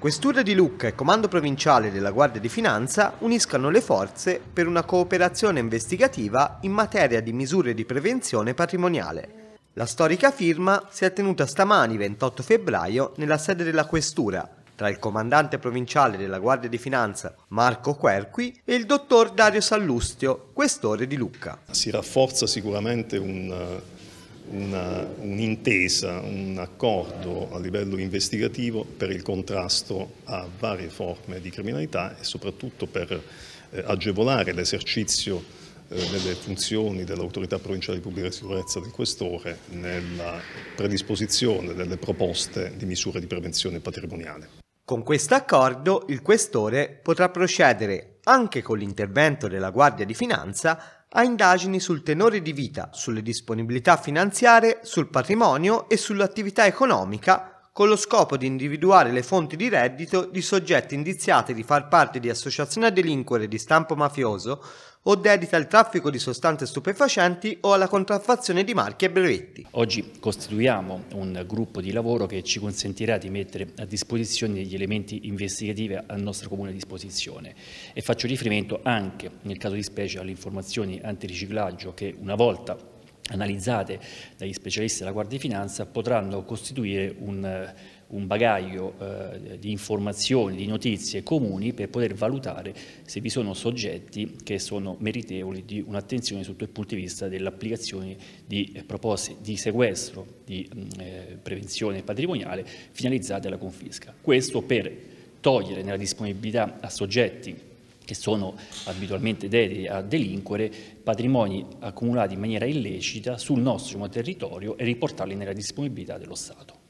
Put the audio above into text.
Questura di Lucca e Comando Provinciale della Guardia di Finanza uniscono le forze per una cooperazione investigativa in materia di misure di prevenzione patrimoniale. La storica firma si è tenuta stamani 28 febbraio nella sede della Questura, tra il comandante provinciale della Guardia di Finanza Marco Querqui e il dottor Dario Sallustio, questore di Lucca. Si rafforza sicuramente un'intesa, un accordo a livello investigativo per il contrasto a varie forme di criminalità e soprattutto per eh, agevolare l'esercizio eh, delle funzioni dell'autorità provinciale di pubblica sicurezza del questore nella predisposizione delle proposte di misure di prevenzione patrimoniale. Con questo accordo il questore potrà procedere anche con l'intervento della Guardia di Finanza a indagini sul tenore di vita, sulle disponibilità finanziarie, sul patrimonio e sull'attività economica con lo scopo di individuare le fonti di reddito di soggetti indiziati di far parte di associazioni a delinquere di stampo mafioso o dedita al traffico di sostanze stupefacenti o alla contraffazione di marchi e brevetti. Oggi costituiamo un gruppo di lavoro che ci consentirà di mettere a disposizione gli elementi investigativi a nostra comune disposizione e faccio riferimento anche nel caso di specie alle informazioni antiriciclaggio che una volta analizzate dagli specialisti della Guardia di Finanza potranno costituire un, eh, un bagaglio eh, di informazioni, di notizie comuni per poter valutare se vi sono soggetti che sono meritevoli di un'attenzione sotto il punto di vista dell'applicazione di eh, proposte di sequestro, di mm, eh, prevenzione patrimoniale finalizzate alla confisca. Questo per togliere nella disponibilità a soggetti che sono abitualmente dediti a delinquere, patrimoni accumulati in maniera illecita sul nostro territorio e riportarli nella disponibilità dello Stato.